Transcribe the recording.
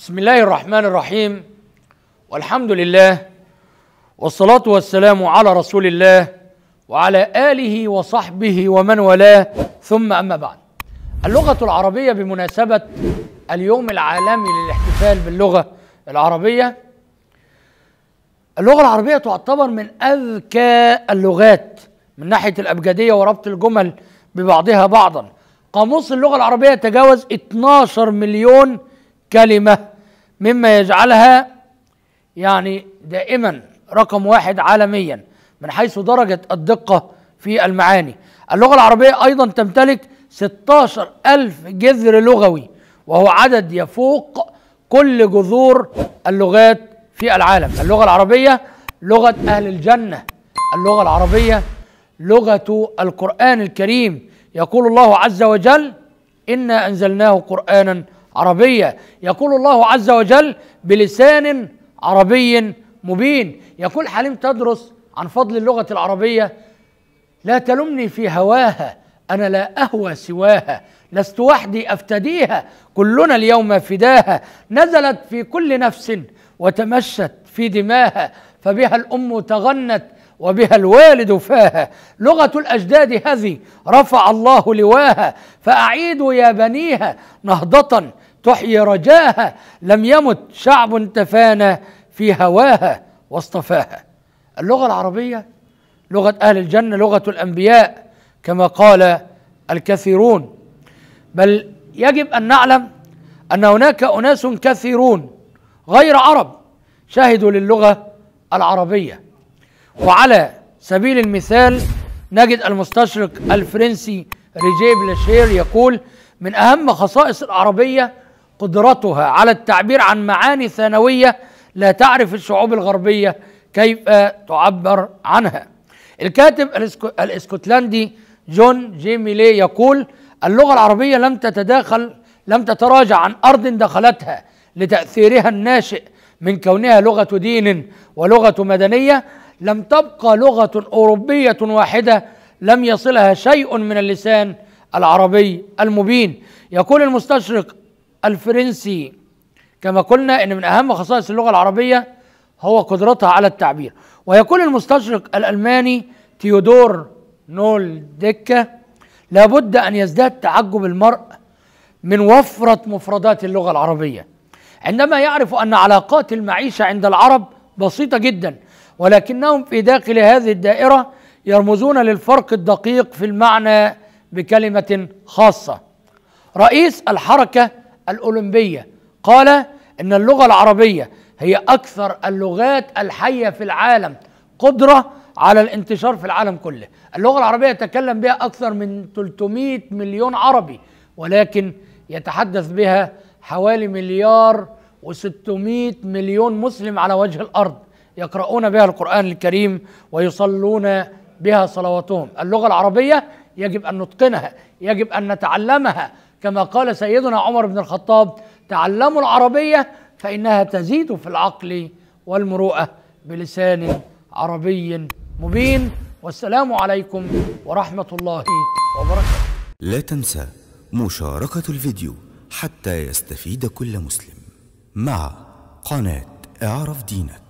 بسم الله الرحمن الرحيم والحمد لله والصلاة والسلام على رسول الله وعلى آله وصحبه ومن والاه ثم أما بعد اللغة العربية بمناسبة اليوم العالمي للاحتفال باللغة العربية اللغة العربية تعتبر من أذكى اللغات من ناحية الأبجدية وربط الجمل ببعضها بعضا قاموس اللغة العربية تجاوز 12 مليون كلمة مما يجعلها يعني دائما رقم واحد عالميا من حيث درجة الدقة في المعاني اللغة العربية أيضا تمتلك 16 ألف جذر لغوي وهو عدد يفوق كل جذور اللغات في العالم اللغة العربية لغة أهل الجنة اللغة العربية لغة القرآن الكريم يقول الله عز وجل إنا أنزلناه قرآنا عربيه يقول الله عز وجل بلسان عربي مبين يقول حليم تدرس عن فضل اللغه العربيه لا تلمني في هواها انا لا اهوى سواها لست وحدي افتديها كلنا اليوم فداها نزلت في كل نفس وتمشت في دماها فبها الام تغنت وبها الوالد فاها لغة الأجداد هذه رفع الله لواها فأعيدوا يا بنيها نهضة تحيي رجاها لم يمت شعب تفانى في هواها واصطفاها اللغة العربية لغة أهل الجنة لغة الأنبياء كما قال الكثيرون بل يجب أن نعلم أن هناك أناس كثيرون غير عرب شهدوا للغة العربية وعلى سبيل المثال نجد المستشرق الفرنسي ريجيب لاشير يقول من أهم خصائص العربية قدرتها على التعبير عن معاني ثانوية لا تعرف الشعوب الغربية كيف تعبر عنها الكاتب الاسكتلندي جون جيمي لي يقول اللغة العربية لم تتداخل لم تتراجع عن أرض دخلتها لتأثيرها الناشئ من كونها لغة دين ولغة مدنية لم تبقى لغة أوروبية واحدة لم يصلها شيء من اللسان العربي المبين يقول المستشرق الفرنسي كما قلنا ان من اهم خصائص اللغه العربيه هو قدرتها على التعبير ويقول المستشرق الالماني تيودور نول ديكا لابد ان يزداد تعجب المرء من وفره مفردات اللغه العربيه عندما يعرف ان علاقات المعيشه عند العرب بسيطه جدا ولكنهم في داخل هذه الدائرة يرمزون للفرق الدقيق في المعنى بكلمة خاصة رئيس الحركة الأولمبية قال إن اللغة العربية هي أكثر اللغات الحية في العالم قدرة على الانتشار في العالم كله اللغة العربية يتكلم بها أكثر من 300 مليون عربي ولكن يتحدث بها حوالي مليار و600 مليون مسلم على وجه الأرض يقرؤون بها القرآن الكريم ويصلون بها صلواتهم اللغة العربية يجب أن نتقنها يجب أن نتعلمها كما قال سيدنا عمر بن الخطاب تعلموا العربية فإنها تزيد في العقل والمروءة بلسان عربي مبين والسلام عليكم ورحمة الله وبركاته لا تنسى مشاركة الفيديو حتى يستفيد كل مسلم مع قناة اعرف دينك